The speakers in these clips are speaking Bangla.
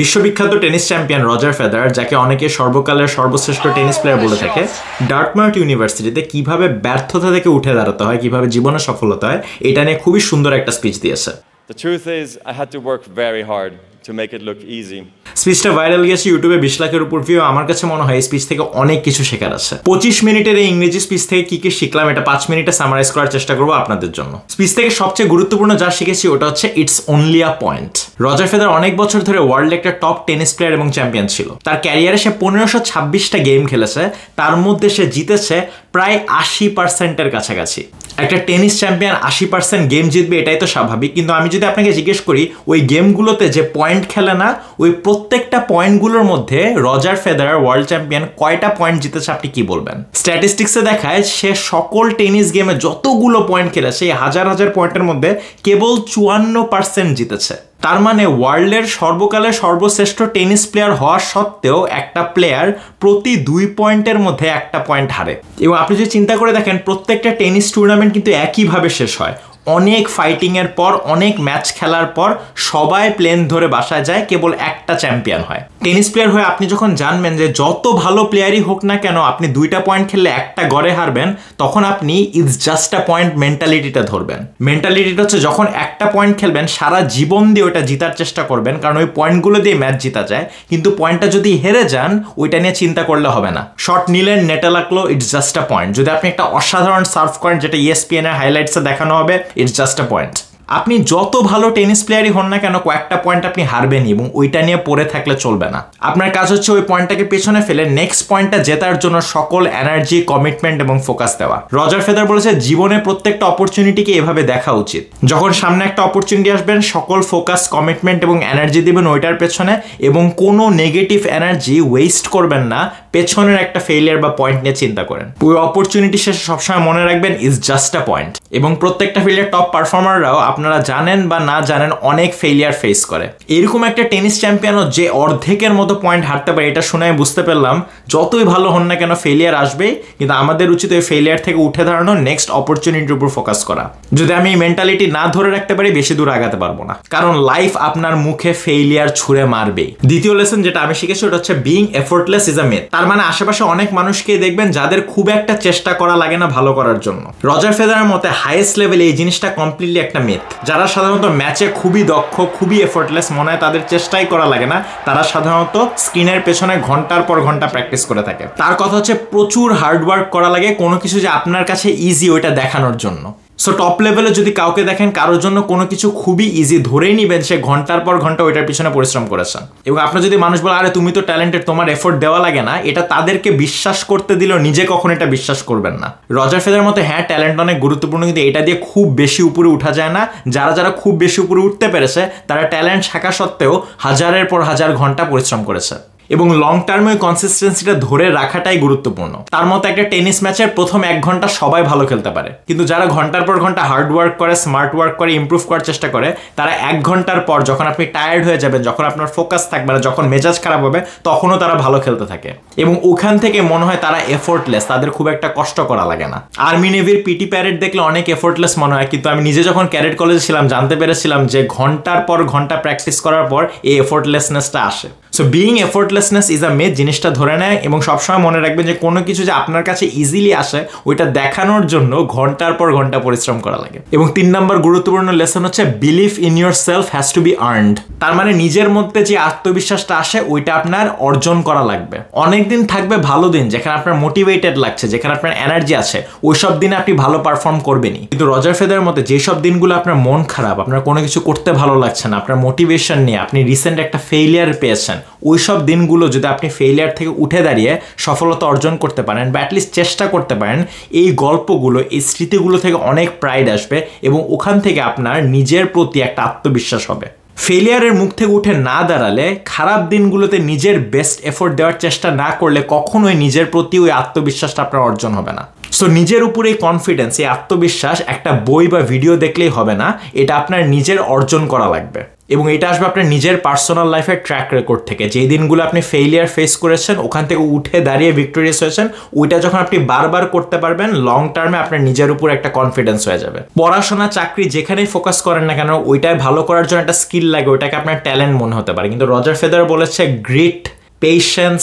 বিশ্ববিখ্যাত টেনিস চ্যাম্পিয়ন রজার ফেদার যাকে অনেকে সর্বকালের সর্বশ্রেষ্ঠ টেনিস প্লেয়ার বলে থাকে ডার্টমার্ট ইউনিভার্সিটিতে কিভাবে ব্যর্থতা থেকে উঠে দাঁড়াতে হয় কিভাবে জীবনে সফলতা হয় এটা নিয়ে খুবই সুন্দর একটা স্পিচ দিয়েছে The truth is, I had to work very hard to make it look easy. স্পিচটা ভাইরাল গেছে ইউটিউবে বিশ লাখের উপর ভিউ আমার কাছে মনে হয় এই স্পিচ থেকে অনেক কিছু শেখার আছে পঁচিশ মিনিটের এই ইংরেজি স্পিচ থেকে কি কি শিখলাম এটা পাঁচ মিনিটে সামারাইজ করার চেষ্টা করবো আপনাদের জন্য স্পিচ থেকে সবচেয়ে গুরুত্বপূর্ণ যা শিখেছি ওটা হচ্ছে it's only a point Roger Federer অনেক বছর ধরে ওয়ার্ল্ড একটা টপ টেনিস প্লেয়ার এবং চ্যাম্পিয়ন ছিল তার ক্যারিয়ারে সে পনেরোশো ছাব্বিশটা গেম খেলেছে তার মধ্যে সে জিতেছে প্রায় আশি পার্সেন্টের কাছাকাছি একটা টেনিস চ্যাম্পিয়ন আশি পার্সেন্ট গেম জিতবে এটাই তো স্বাভাবিক কিন্তু আমি যদি আপনাকে জিজ্ঞেস করি ওই গেমগুলোতে যে পয়েন্ট খেলে না ওই প্রত্যেকটা পয়েন্টগুলোর মধ্যে রজার ফেদারার ওয়ার্ল্ড চ্যাম্পিয়ন কয়টা পয়েন্ট জিতেছে আপনি কি বলবেন স্ট্যাটিস্টিক্সে দেখায় সে সকল টেনিস গেমে যতগুলো পয়েন্ট খেলেছে সেই হাজার হাজার পয়েন্টের মধ্যে কেবল চুয়ান্ন পার্সেন্ট জিতেছে তার মানে ওয়ার্ল্ডের সর্বকালের সর্বশ্রেষ্ঠ টেনিস প্লেয়ার হওয়ার সত্ত্বেও একটা প্লেয়ার প্রতি দুই পয়েন্টের মধ্যে একটা পয়েন্ট হারে এবং আপনি যদি চিন্তা করে দেখেন প্রত্যেকটা টেনিস টুর্নামেন্ট কিন্তু একইভাবে শেষ হয় অনেক ফাইটিংয়ের পর অনেক ম্যাচ খেলার পর সবাই প্লেন ধরে বাসায় যায় কেবল একটা চ্যাম্পিয়ন হয় টেনিস প্লেয়ার হয়ে আপনি যখন জানবেন যে যত ভালো প্লেয়ারই হোক না কেন আপনি দুইটা পয়েন্ট খেললে একটা গড়ে হারবেন তখন আপনি ইটস জাস্ট আ পয়েন্ট মেন্টালিটিটা ধরবেন মেন্টালিটিটা হচ্ছে যখন একটা পয়েন্ট খেলবেন সারা জীবন দিয়ে ওটা জিতার চেষ্টা করবেন কারণ ওই পয়েন্টগুলো দিয়ে ম্যাচ জিতা যায় কিন্তু পয়েন্টটা যদি হেরে যান ওইটা নিয়ে চিন্তা করলে হবে না শট নিলেন নেটে লাগলো ইটস জাস্ট আ পয়েন্ট যদি আপনি একটা অসাধারণ সার্ভ করেন যেটা ইএসপিএন এর হাইলাইটসে দেখানো হবে It's just a point. আপনি যত ভালো টেনিস প্লেয়ারই হন না কেন কয়েকটা পয়েন্ট আপনি হারবেনই এবং ওইটা নিয়ে পড়ে থাকলে চলবে না আপনার কাজ হচ্ছে ওই পয়েন্টটাকে পেছনে ফেলে নেক্সট পয়েন্টটা জেতার জন্য সকল এনার্জি কমিটমেন্ট এবং ফোকাস দেওয়া রজার ফেদার বলেছে জীবনে প্রত্যেকটা অপরচুনিটিকে এভাবে দেখা উচিত যখন সামনে একটা অপরচুনিটি আসবেন সকল ফোকাস কমিটমেন্ট এবং এনার্জি দেবেন ওইটার পেছনে এবং কোনো নেগেটিভ এনার্জি ওয়েস্ট করবেন না পেছনের একটা ফেলিয়ার বা পয়েন্ট নিয়ে চিন্তা করেন ওই অপরচুনিটি শেষে সবসময় মনে রাখবেন ইজ জাস্ট আ পয়েন্ট এবং প্রত্যেকটা ফিল্ডের টপ পারফর্মাররাও আপনারা জানেন বা না জানেন অনেক ফেলিয়ার ফেস করে এরকম একটা টেনিস চ্যাম্পিয়নও যে অর্ধেকের মতো পয়েন্ট হারতে পারে এটা শুনে বুঝতে পারলাম যতই ভালো হন না কেন ফেলিয়ার আসবে কিন্তু আমাদের উচিত ওই ফেলিয়ার থেকে উঠে দাঁড়ানো নেক্সট অপরচুনিটির উপর ফোকাস করা যদি আমি এই মেন্টালিটি না ধরে রাখতে পারি বেশি দূর আগাতে পারবো না কারণ লাইফ আপনার মুখে ফেইলিয়ার ছুঁড়ে মারবেই দ্বিতীয় লেসন যেটা আমি শিখেছি ওটা হচ্ছে being effortless is a myth তার মানে আশেপাশে অনেক মানুষকে দেখবেন যাদের খুব একটা চেষ্টা করা লাগে না ভালো করার জন্য রজার ফেদারের মতে হাইয়েস্ট লেভেলে এই জিনিসটা কমপ্লিটলি একটা মেথ যারা সাধারণত ম্যাচে খুবই দক্ষ খুবই এফোর্টলেস মনে হয় তাদের চেষ্টাই করা লাগে না তারা সাধারণত স্ক্রিনের পেছনে ঘন্টার পর ঘন্টা প্র্যাকটিস করে থাকে তার কথা হচ্ছে প্রচুর হার্ডওয়ার্ক করা লাগে কোনো কিছু যে আপনার কাছে ইজি ওইটা দেখানোর জন্য সো টপ লেভেলে যদি কাউকে দেখেন কারোর জন্য কোনো কিছু খুবই ইজি ধরেই নিবেন সে ঘন্টার পর ঘন্টা ওইটার পিছনে পরিশ্রম করেছেন এবং আপনার যদি মানুষ বলে আরে তুমি তো ট্যালেন্টেড তোমার এফোর্ট দেওয়া লাগে না এটা তাদেরকে বিশ্বাস করতে দিলেও নিজে কখন এটা বিশ্বাস করবেন না রজার ফেদের মতো হ্যাঁ ট্যালেন্ট অনেক গুরুত্বপূর্ণ কিন্তু এটা দিয়ে খুব বেশি উপরে উঠা যায় না যারা যারা খুব বেশি উপরে উঠতে পেরেছে তারা ট্যালেন্ট থাকা সত্ত্বেও হাজারের পর হাজার ঘন্টা পরিশ্রম করেছে এবং লং টার্মে কনসিস্টেন্সিটা ধরে রাখাটাই গুরুত্বপূর্ণ তার মতো একটা টেনিস ম্যাচের প্রথম এক ঘন্টা সবাই ভালো খেলতে পারে কিন্তু যারা ঘন্টার পর ঘন্টা হার্ড ওয়ার্ক করে স্মার্ট ওয়ার্ক করে ইম্প্রুভ করার চেষ্টা করে তারা এক ঘন্টার পর যখন আপনি টায়ার্ড হয়ে যাবেন যখন আপনার ফোকাস থাকবে না যখন মেজাজ খারাপ হবে তখনও তারা ভালো খেলতে থাকে এবং ওখান থেকে মনে হয় তারা এফোর্টলেস তাদের খুব একটা কষ্ট করা লাগে না আর্মি নেভির পিটি প্যারেড দেখলে অনেক এফোর্টলেস মনে হয় কিন্তু আমি নিজে যখন ক্যারেট কলেজে ছিলাম জানতে পেরেছিলাম যে ঘন্টার পর ঘন্টা প্র্যাকটিস করার পর এই এফোর্টলেসনেসটা আসে so being effortless effortlessness is a myth জিনিসটা ধরে নেয় এবং সবসময় মনে রাখবেন যে কোনো কিছু যে আপনার কাছে ইজিলি আসে ওইটা দেখানোর জন্য ঘন্টার পর ঘন্টা পরিশ্রম করা লাগে এবং তিন নম্বর গুরুত্বপূর্ণ লেসন হচ্ছে believe in yourself has to be earned তার মানে নিজের মধ্যে যে আত্মবিশ্বাসটা আসে ওইটা আপনার অর্জন করা লাগবে অনেকদিন থাকবে ভালো দিন যেখানে আপনার মোটিভেটেড লাগছে যেখানে আপনার এনার্জি আছে ওইসব দিনে আপনি ভালো পারফর্ম করবেনই কিন্তু রজার ফেদারের মতে যেসব দিনগুলো আপনার মন খারাপ আপনার কোনো কিছু করতে ভালো লাগছে না আপনার মোটিভেশন নিয়ে আপনি রিসেন্ট একটা ফেইলিয়ার পেয়েছেন ওইসব দিন গুলো যদি আপনি ফেইলিয়ার থেকে উঠে দাঁড়িয়ে সফলতা অর্জন করতে পারেন বা অ্যাটলিস্ট চেষ্টা করতে পারেন এই গল্পগুলো এই স্মৃতিগুলো থেকে অনেক প্রাইড আসবে এবং ওখান থেকে আপনার নিজের প্রতি একটা আত্মবিশ্বাস হবে ফেলিয়ারের মুখ থেকে উঠে না দাঁড়ালে খারাপ দিনগুলোতে নিজের বেস্ট এফোর্ট দেওয়ার চেষ্টা না করলে কখনোই নিজের প্রতি ওই আত্মবিশ্বাসটা আপনার অর্জন হবে না সো নিজের উপরে এই কনফিডেন্স এই আত্মবিশ্বাস একটা বই বা ভিডিও দেখলেই হবে না এটা আপনার নিজের অর্জন করা লাগবে এবং এটা আসবে আপনার নিজের পার্সোনাল লাইফের ট্র্যাক রেকর্ড থেকে যেই দিনগুলো আপনি ফেইলিয়ার ফেস করেছেন ওখান থেকে উঠে দাঁড়িয়ে ভিক্টোরিয়াস হয়েছেন ওইটা যখন আপনি বারবার করতে পারবেন লং টার্মে আপনার নিজের উপর একটা কনফিডেন্স হয়ে যাবে পড়াশোনা চাকরি যেখানেই ফোকাস করেন না কেন ওইটায় ভালো করার জন্য একটা স্কিল লাগে ওইটাকে আপনার ট্যালেন্ট মনে হতে পারে কিন্তু রজার ফেদার বলেছে গ্রিট পেশেন্স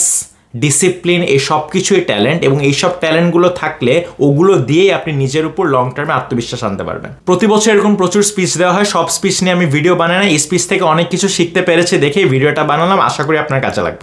ডিসিপ্লিন এই সব কিছুই ট্যালেন্ট এবং এইসব ট্যালেন্টগুলো থাকলে ওগুলো দিয়েই আপনি নিজের উপর লং টার্মে আত্মবিশ্বাস আনতে পারবেন প্রতি বছর এরকম প্রচুর স্পিচ দেওয়া হয় সব স্পিচ নিয়ে আমি ভিডিও বানাই না এই স্পিচ থেকে অনেক কিছু শিখতে পেরেছি দেখে ভিডিওটা বানালাম আশা করি আপনার কাজে লাগবে